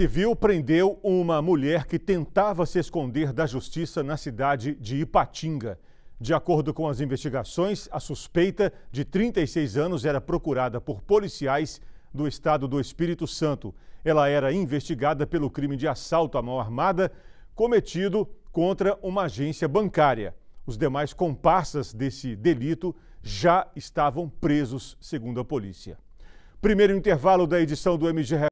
Civil prendeu uma mulher que tentava se esconder da justiça na cidade de Ipatinga. De acordo com as investigações, a suspeita, de 36 anos, era procurada por policiais do estado do Espírito Santo. Ela era investigada pelo crime de assalto à mão armada cometido contra uma agência bancária. Os demais comparsas desse delito já estavam presos, segundo a polícia. Primeiro intervalo da edição do MG